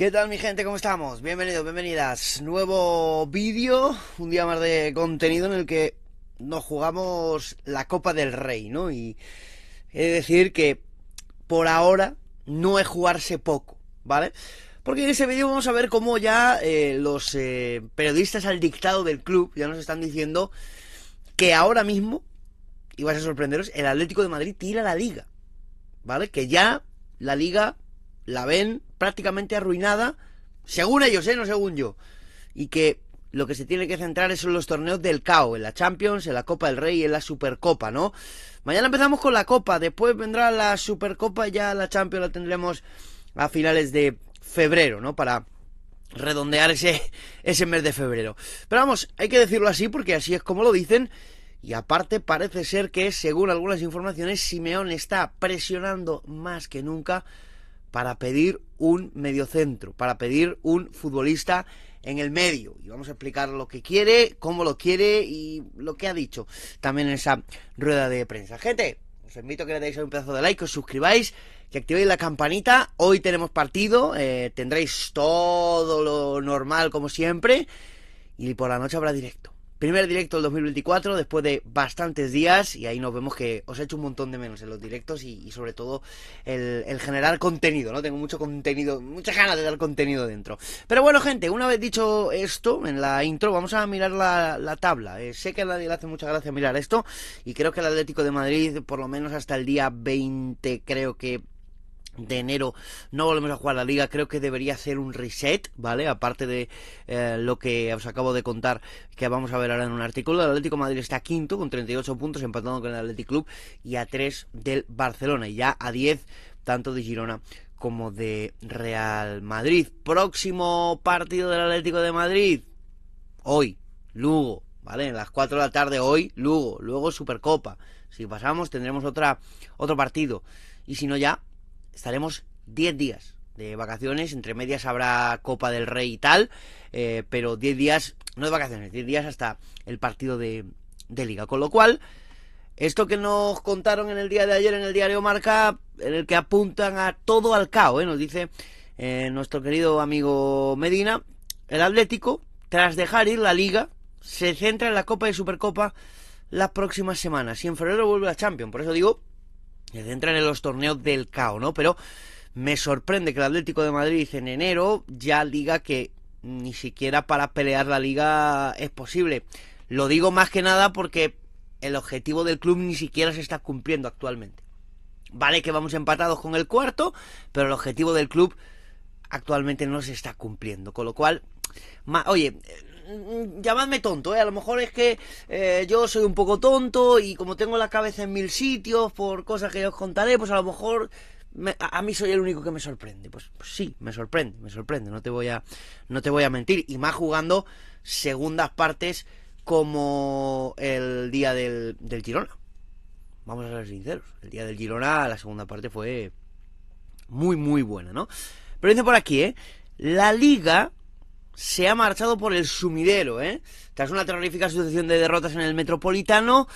¿Qué tal mi gente? ¿Cómo estamos? Bienvenidos, bienvenidas. Nuevo vídeo, un día más de contenido en el que nos jugamos la Copa del Rey, ¿no? Y he de decir que por ahora no es jugarse poco, ¿vale? Porque en ese vídeo vamos a ver cómo ya eh, los eh, periodistas al dictado del club ya nos están diciendo que ahora mismo, y vais a sorprenderos, el Atlético de Madrid tira la liga, ¿vale? Que ya la liga la ven prácticamente arruinada, según ellos, ¿eh? no según yo. Y que lo que se tiene que centrar es en los torneos del CAO, en la Champions, en la Copa del Rey y en la Supercopa, ¿no? Mañana empezamos con la Copa, después vendrá la Supercopa ya la Champions la tendremos a finales de febrero, ¿no? Para redondear ese, ese mes de febrero. Pero vamos, hay que decirlo así porque así es como lo dicen. Y aparte parece ser que, según algunas informaciones, Simeón está presionando más que nunca para pedir un mediocentro, para pedir un futbolista en el medio. Y vamos a explicar lo que quiere, cómo lo quiere y lo que ha dicho también en esa rueda de prensa. Gente, os invito a que le deis un pedazo de like, os suscribáis, que activéis la campanita. Hoy tenemos partido, eh, tendréis todo lo normal como siempre y por la noche habrá directo. Primer directo del 2024, después de bastantes días, y ahí nos vemos que os he hecho un montón de menos en los directos y, sobre todo el, generar contenido, ¿no? Tengo mucho contenido, muchas ganas de dar contenido dentro. Pero bueno, gente, una vez dicho esto, en la intro, vamos a mirar la, tabla. Eh, sé que a nadie le hace mucha gracia mirar esto, y creo que el Atlético de Madrid, por lo menos hasta el día 20, creo que de enero no volvemos a jugar la liga creo que debería hacer un reset vale aparte de eh, lo que os acabo de contar que vamos a ver ahora en un artículo el Atlético Madrid está quinto con 38 puntos Empatando con el Atlético Club y a 3 del Barcelona y ya a 10 tanto de Girona como de Real Madrid próximo partido del Atlético de Madrid hoy Lugo vale en las 4 de la tarde hoy Lugo luego Supercopa si pasamos tendremos otra otro partido y si no ya estaremos 10 días de vacaciones, entre medias habrá Copa del Rey y tal, eh, pero 10 días, no de vacaciones, 10 días hasta el partido de, liga. Con lo cual, esto que nos contaron en el día de ayer en el diario Marca, en el que apuntan a todo al caos eh, nos dice eh, nuestro querido amigo Medina, el Atlético, tras dejar ir la liga, se centra en la Copa y Supercopa las próximas semanas y en febrero vuelve a Champions. Por eso digo se centran en los torneos del caos ¿no? Pero me sorprende que el Atlético de Madrid en enero ya diga que ni siquiera para pelear la liga es posible. Lo digo más que nada porque el objetivo del club ni siquiera se está cumpliendo actualmente. Vale que vamos empatados con el cuarto, pero el objetivo del club actualmente no se está cumpliendo. Con lo cual, oye, Mm, llamadme tonto, ¿eh? a lo mejor es que eh, yo soy un poco tonto y como tengo la cabeza en mil sitios por cosas que os contaré, pues a lo mejor a, mí soy el único que me sorprende. Pues, pues, sí, me sorprende, me sorprende, no te, voy a, no te voy a mentir. Y más jugando segundas partes como el día del, del Girona. Vamos a ser sinceros, el día del Girona la segunda parte fue muy, muy buena, ¿no? Pero dice por aquí, ¿eh? La liga se ha marchado por el sumidero, ¿eh? Tras una terrorífica sucesión de derrotas en el Metropolitano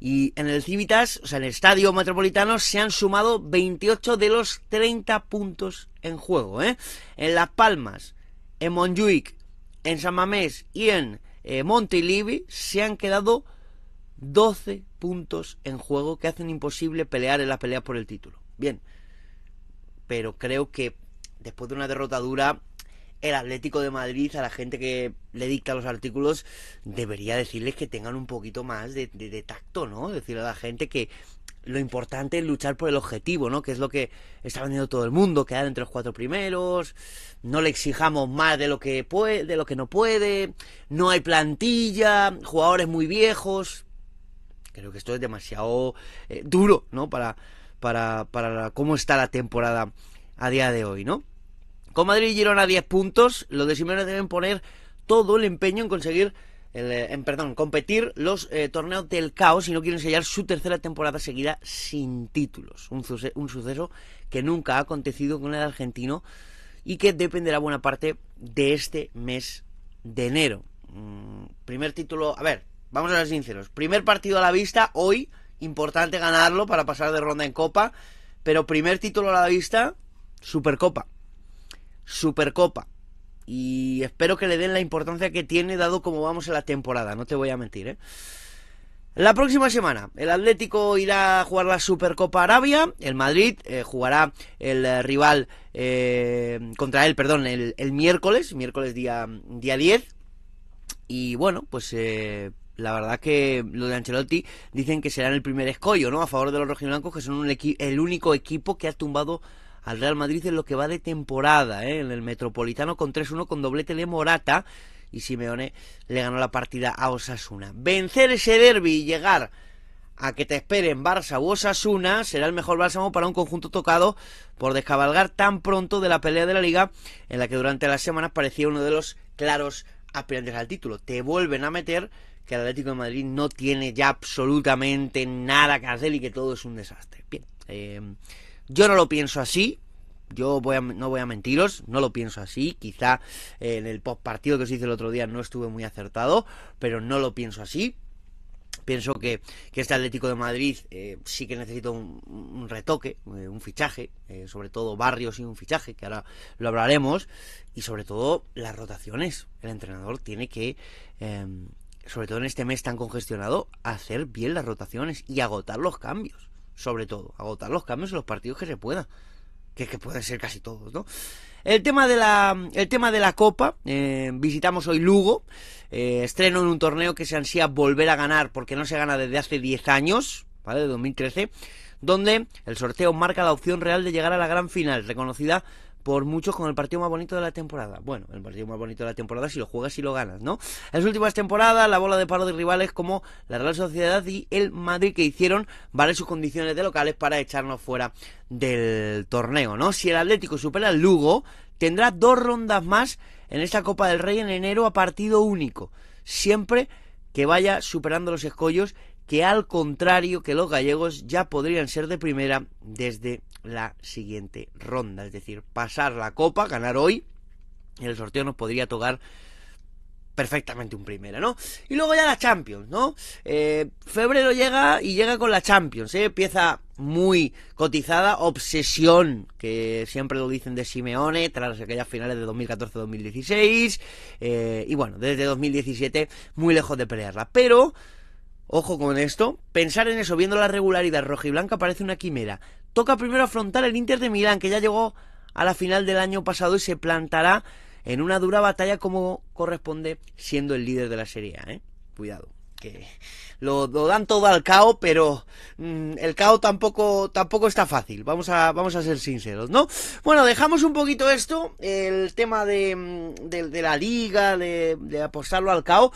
y en el Civitas, o sea, en el Estadio Metropolitano, se han sumado 28 de los 30 puntos en juego, ¿eh? En Las Palmas, en Monjuic en San Mamés y en eh, Montilivi se han quedado 12 puntos en juego que hacen imposible pelear en la pelea por el título. Bien, pero creo que después de una derrota dura el Atlético de Madrid, a la gente que le dicta los artículos, debería decirles que tengan un poquito más de, tacto, ¿no? Decirle a la gente que lo importante es luchar por el objetivo, ¿no? Que es lo que está vendiendo todo el mundo, quedar entre los cuatro primeros, no le exijamos más de lo que puede, de lo que no puede, no hay plantilla, jugadores muy viejos. Creo que esto es demasiado eh, duro, ¿no? Para, para, para cómo está la temporada a día de hoy, ¿no? Con Madrid y Girona 10 puntos, los de Simeone deben poner todo el empeño en conseguir eh, en, perdón, competir los eh, torneos del caos si no quieren sellar su tercera temporada seguida sin títulos. Un, suceso que nunca ha acontecido con el argentino y que dependerá buena parte de este mes de enero. Mm, primer título, a ver, vamos a ser sinceros. Primer partido a la vista, hoy, importante ganarlo para pasar de ronda en Copa, pero primer título a la vista, Supercopa. Supercopa. Y espero que le den la importancia que tiene dado como vamos en la temporada, no te voy a mentir, ¿eh? La próxima semana, el Atlético irá a jugar la Supercopa Arabia, el Madrid eh, jugará el eh, rival contra él, perdón, el, miércoles, miércoles día, día 10. Y bueno, pues la verdad que lo de Ancelotti dicen que serán el primer escollo, ¿no? A favor de los rojiblancos, que son un el único equipo que ha tumbado al Real Madrid es lo que va de temporada, ¿eh? en el Metropolitano con 3-1 con doblete de Morata y Simeone le ganó la partida a Osasuna. Vencer ese derby y llegar a que te esperen Barça u Osasuna será el mejor bálsamo para un conjunto tocado por descabalgar tan pronto de la pelea de la liga en la que durante las semanas parecía uno de los claros aspirantes al título. Te vuelven a meter que el Atlético de Madrid no tiene ya absolutamente nada que hacer y que todo es un desastre. Bien, eh, yo no lo pienso así, yo voy no voy a mentiros, no lo pienso así. Quizá eh, en el post partido que os hice el otro día no estuve muy acertado, pero no lo pienso así. Pienso que, este Atlético de Madrid eh, sí que necesita un, retoque, eh, un fichaje, sobre todo Barrios y un fichaje, que ahora lo hablaremos, y sobre todo las rotaciones. El entrenador tiene que, em, sobre todo en este mes tan congestionado, hacer bien las rotaciones y agotar los cambios sobre todo, agotar los cambios en los partidos que se pueda, que, que pueden ser casi todos, ¿no? El tema de la, el tema de la Copa, eh, visitamos hoy Lugo, eh, estreno en un torneo que se ansía volver a ganar porque no se gana desde hace 10 años, ¿vale? De 2013, donde el sorteo marca la opción real de llegar a la gran final, reconocida por muchos con el partido más bonito de la temporada. Bueno, el partido más bonito de la temporada si lo juegas y lo ganas, ¿no? En las últimas temporadas, la bola de paro de rivales como la Real Sociedad y el Madrid que hicieron varias sus condiciones de locales para echarnos fuera del torneo, ¿no? Si el Atlético supera al Lugo, tendrá dos rondas más en esta Copa del Rey en enero a partido único. Siempre que vaya superando los escollos que al contrario que los gallegos ya podrían ser de primera desde la siguiente ronda, es decir, pasar la copa, ganar hoy, el sorteo nos podría tocar perfectamente un primera, ¿no? Y luego ya la Champions, ¿no? Eh, febrero llega y llega con la Champions, ¿eh? Pieza muy cotizada, obsesión, que siempre lo dicen de Simeone, tras aquellas finales de 2014-2016, eh, y bueno, desde 2017 muy lejos de pelearla, pero Ojo con esto. Pensar en eso, viendo la regularidad roja y blanca, parece una quimera. Toca primero afrontar el Inter de Milán, que ya llegó a la final del año pasado y se plantará en una dura batalla como corresponde siendo el líder de la Serie ¿eh? Cuidado, que lo, dan todo al caos pero mm, el caos tampoco, tampoco está fácil. Vamos a, vamos a ser sinceros, ¿no? Bueno, dejamos un poquito esto, el tema de, mm, la liga, de, apostarlo al caos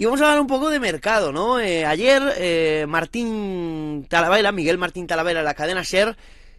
y vamos a hablar un poco de mercado, ¿no? Eh, ayer eh, Martín Talavera, Miguel Martín Talavera, la cadena SER,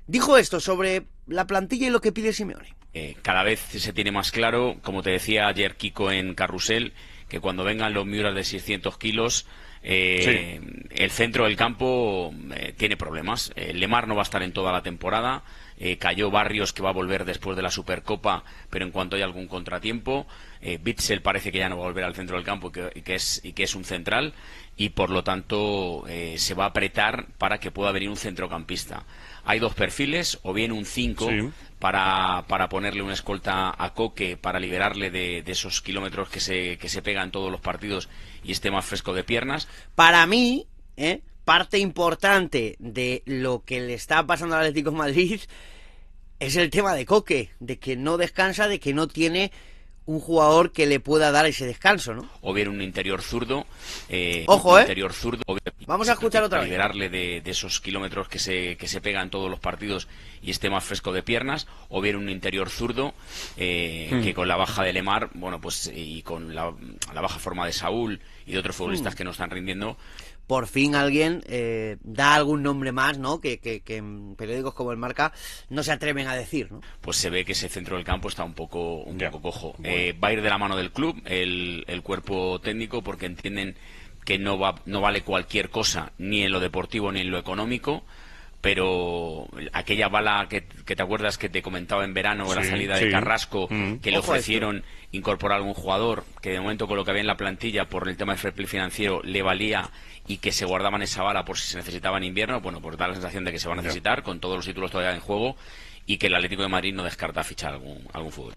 dijo esto sobre la plantilla y lo que pide Simeone. Eh, cada vez se tiene más claro, como te decía ayer Kiko en Carrusel, que cuando vengan los Miuras de 600 kilos, el centro del campo tiene problemas. Lemar no va a estar en toda la temporada. Eh, cayó Barrios que va a volver después de la Supercopa, pero en cuanto hay algún contratiempo, eh, parece que ya no va a volver al centro del campo y que, es, y que es, un central y por lo tanto eh, se va a apretar para que pueda venir un centrocampista. Hay dos perfiles, o bien un 5 para, ponerle una escolta a Coque, para liberarle de, esos kilómetros que se, que se pegan todos los partidos y esté más fresco de piernas. Para mí, ¿eh? parte importante de lo que le está pasando al Atlético Madrid es el tema de Coque, de que no descansa, de que no tiene un jugador que le pueda dar ese descanso, ¿no? O bien un interior zurdo. Eh, Ojo, un ¿eh? Interior zurdo. Vamos a escuchar otra vez. Liberarle de, esos kilómetros que se, que se pegan todos los partidos y esté más fresco de piernas. O bien un interior zurdo eh, hmm. que con la baja de Lemar, bueno, pues y con la, baja forma de Saúl y de otros futbolistas hmm. que no están rindiendo por fin alguien eh, da algún nombre más, ¿no? Que, periódicos como el Marca no se atreven a decir, ¿no? Pues se ve que ese centro del campo está un poco, un poco cojo. Eh, va a ir de la mano del club, el, el cuerpo técnico, porque entienden que no, va, no vale cualquier cosa, ni en lo deportivo ni en lo económico pero aquella bala que, que te acuerdas que te comentaba en verano la salida de Carrasco, mm. que le ofrecieron incorporar algún jugador que de momento con lo que había en la plantilla por el tema de fair play financiero le valía y que se guardaban esa bala por si se necesitaba en invierno, bueno, pues da la sensación de que se va a necesitar con todos los títulos todavía en juego y que el Atlético de Madrid no descarta fichar algún, algún fútbol.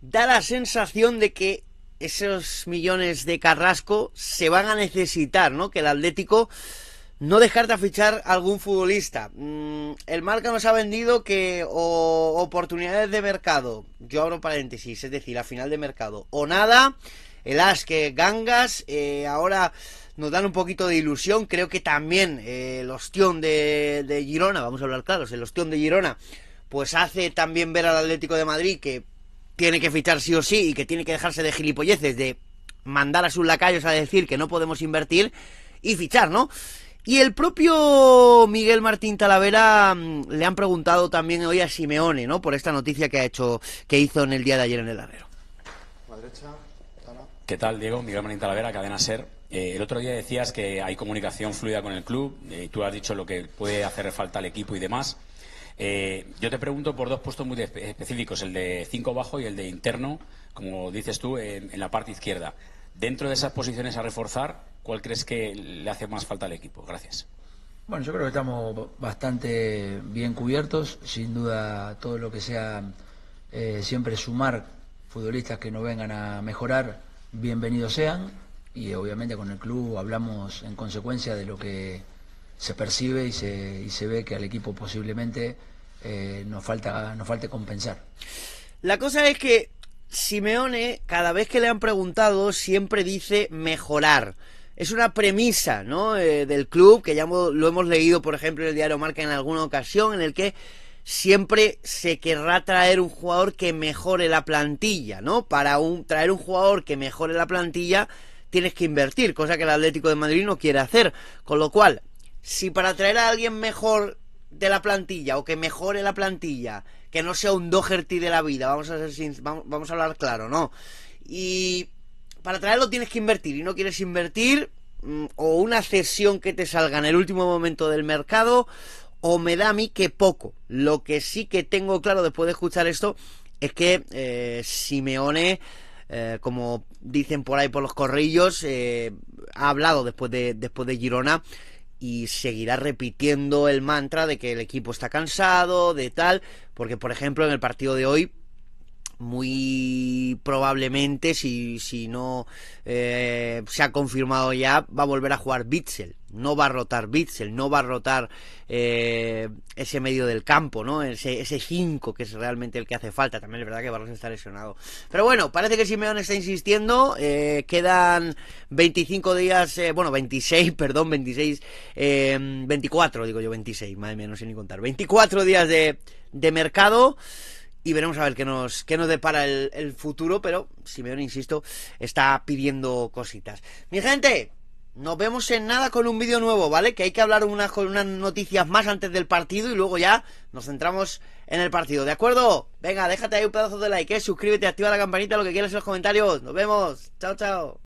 Da la sensación de que esos millones de Carrasco se van a necesitar, ¿no? Que el Atlético no dejarte de fichar algún futbolista. Mm, el marca nos ha vendido que o oportunidades de mercado, yo abro paréntesis, es decir, a final de mercado, o nada, el as que gangas, eh, ahora nos dan un poquito de ilusión, creo que también eh, el ostión de, de, Girona, vamos a hablar claros, el ostión de Girona, pues hace también ver al Atlético de Madrid que tiene que fichar sí o sí y que tiene que dejarse de gilipolleces, de mandar a sus lacayos a decir que no podemos invertir y fichar, ¿no? Y el propio Miguel Martín Talavera mm, le han preguntado también hoy a Simeone, ¿no? Por esta noticia que ha hecho, que hizo en el día de ayer en el Herrero. ¿Qué tal, Diego? Miguel Martín Talavera, Cadena Ser. Eh, el otro día decías que hay comunicación fluida con el club, eh, tú has dicho lo que puede hacer falta al equipo y demás. Eh, yo te pregunto por dos puestos muy específicos, el de cinco bajo y el de interno, como dices tú, en la parte izquierda. Dentro de esas posiciones a reforzar, ¿cuál crees que le hace más falta al equipo? Gracias. Bueno, yo creo que estamos bastante bien cubiertos. Sin duda, todo lo que sea eh, siempre sumar futbolistas que no vengan a mejorar, bienvenidos sean. Y obviamente con el club hablamos en consecuencia de lo que se percibe y se, y se ve que al equipo posiblemente eh, nos, falta, nos falte compensar. La cosa es que Simeone, cada vez que le han preguntado, siempre dice mejorar. Es una premisa, ¿no? Eh, del club, que ya lo hemos leído, por ejemplo, en el diario Marca en alguna ocasión, en el que siempre se querrá traer un jugador que mejore la plantilla, ¿no? Para traer un jugador que mejore la plantilla tienes que invertir, cosa que el Atlético de Madrid no quiere hacer. Con lo cual, si para traer a alguien mejor de la plantilla o que mejore la plantilla que no sea un Doherty de la vida, vamos a, ser vamos, a hablar claro, ¿no? Y para traerlo tienes que invertir y no quieres invertir mm, o una cesión que te salga en el último momento del mercado o me da a mí que poco. Lo que sí que tengo claro después de escuchar esto es que eh, Simeone, eh, como dicen por ahí por los corrillos, eh, ha hablado después de, después de Girona y seguirá repitiendo el mantra de que el equipo está cansado, de tal, porque por ejemplo en el partido de hoy muy probablemente si, si no eh, se ha confirmado ya va a volver a jugar Bitzel no va a rotar Bitzel, no va a rotar eh, ese medio del campo, ¿no? Ese 5 que es realmente el que hace falta. También es verdad que Barros está lesionado. Pero bueno, parece que Simeón está insistiendo. Eh, quedan 25 días, eh, bueno, 26, perdón, 26, 24, digo yo 26, más mía, no sé ni contar. 24 días de, mercado y veremos a ver qué nos, qué nos depara el, el futuro, pero Simeón, insisto, está pidiendo cositas. Mi gente, nos vemos en nada con un vídeo nuevo, ¿vale? Que hay que hablar unas, con unas noticias más antes del partido y luego ya nos centramos en el partido, ¿de acuerdo? Venga, déjate ahí un pedazo de like, ¿eh? suscríbete, activa la campanita, lo que quieras en los comentarios. Nos vemos. Chao, chao.